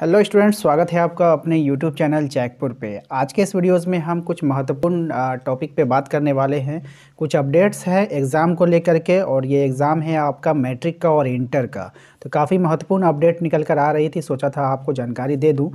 hello students स्वागत है आपका अपने यूट्यूब चैनल जैकपुर पे आज के इस वीडियोस में हम कुछ महत्वपूर्ण टॉपिक पे बात करने वाले हैं कुछ अपडेट्स हैं एग्ज़ाम को लेकर के और ये एग्ज़ाम है आपका मैट्रिक का और इंटर का तो काफ़ी महत्वपूर्ण अपडेट निकल कर आ रही थी सोचा था आपको जानकारी दे दूँ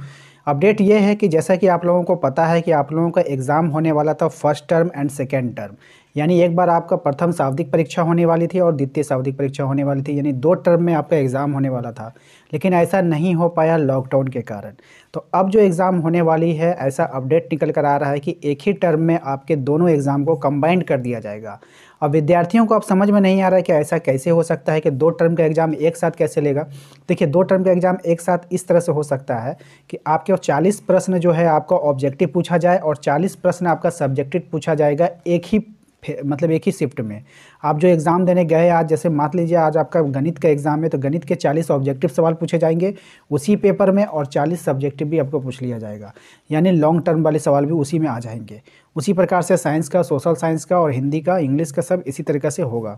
अपडेट ये है कि जैसा कि आप लोगों को पता है कि आप लोगों का एग्ज़ाम होने वाला था first term and second term यानी एक बार आपका प्रथम सावधिक परीक्षा होने वाली थी और द्वितीय सावधिक परीक्षा होने वाली थी यानी दो टर्म में आपका एग्ज़ाम होने वाला था लेकिन ऐसा नहीं हो पाया लॉकडाउन के कारण तो अब जो एग्ज़ाम होने वाली है ऐसा अपडेट निकल कर आ रहा है कि एक ही टर्म में आपके दोनों एग्ज़ाम को कम्बाइंड कर दिया जाएगा अब विद्यार्थियों को अब समझ में नहीं आ रहा है कि ऐसा कैसे हो सकता है कि दो टर्म का एग्ज़ाम एक साथ कैसे लेगा देखिए दो टर्म का एग्ज़ाम एक साथ इस तरह से हो सकता है कि आपके और 40 प्रश्न जो है आपका ऑब्जेक्टिव पूछा जाए और 40 प्रश्न आपका सब्जेक्टिव पूछा जाएगा एक ही मतलब एक ही शिफ्ट में आप जो एग्ज़ाम देने गए आज जैसे मान लीजिए आज आपका गणित का एग्ज़ाम है तो गणित के 40 ऑब्जेक्टिव सवाल पूछे जाएंगे उसी पेपर में और 40 सब्जेक्टिव भी आपको पूछ लिया जाएगा यानी लॉन्ग टर्म वाले सवाल भी उसी में आ जाएंगे उसी प्रकार से साइंस का सोशल साइंस का और हिंदी का इंग्लिश का सब इसी तरीके से होगा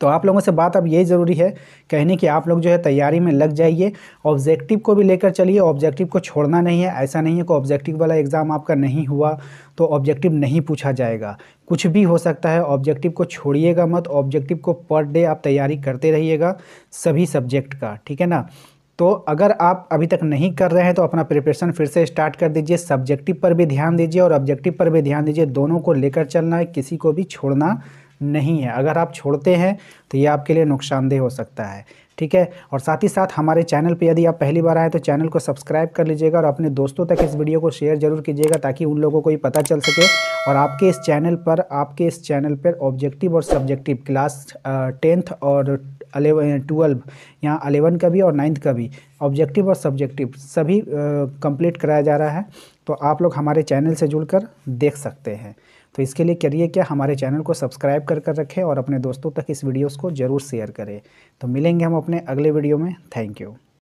तो आप लोगों से बात अब यही ज़रूरी है कहने की आप लोग जो है तैयारी में लग जाइए ऑब्जेक्टिव को भी लेकर चलिए ऑब्जेक्टिव को छोड़ना नहीं है ऐसा नहीं है कि ऑब्जेक्टिव वाला एग्ज़ाम आपका नहीं हुआ तो ऑब्जेक्टिव नहीं पूछा जाएगा कुछ भी हो सकता है ऑब्जेक्टिव को छोड़िएगा मत ऑब्जेक्टिव को पर डे आप तैयारी करते रहिएगा सभी सब्जेक्ट का ठीक है ना तो अगर आप अभी तक नहीं कर रहे हैं तो अपना प्रिपरेशन फिर से स्टार्ट कर दीजिए सब्जेक्टिव पर भी ध्यान दीजिए और ऑब्जेक्टिव पर भी ध्यान दीजिए दोनों को लेकर चलना है किसी को भी छोड़ना नहीं है अगर आप छोड़ते हैं तो ये आपके लिए नुकसानदेह हो सकता है ठीक है और साथ ही साथ हमारे चैनल पे यदि आप पहली बार आए तो चैनल को सब्सक्राइब कर लीजिएगा और अपने दोस्तों तक इस वीडियो को शेयर जरूर कीजिएगा ताकि उन लोगों को ये पता चल सके और आपके इस चैनल पर आपके इस चैनल पर ऑब्जेक्टिव और सब्जेक्टिव क्लास टेंथ और अलेवन ट्वेल्व यहाँ अलेवन का भी और नाइन्थ का भी ऑब्जेक्टिव और सब्जेक्टिव सभी कंप्लीट कराया जा रहा है तो आप लोग हमारे चैनल से जुड़कर देख सकते हैं तो इसके लिए करिए क्या हमारे चैनल को सब्सक्राइब कर कर रखें और अपने दोस्तों तक इस वीडियोज़ को ज़रूर शेयर करें तो मिलेंगे हम अपने अगले वीडियो में थैंक यू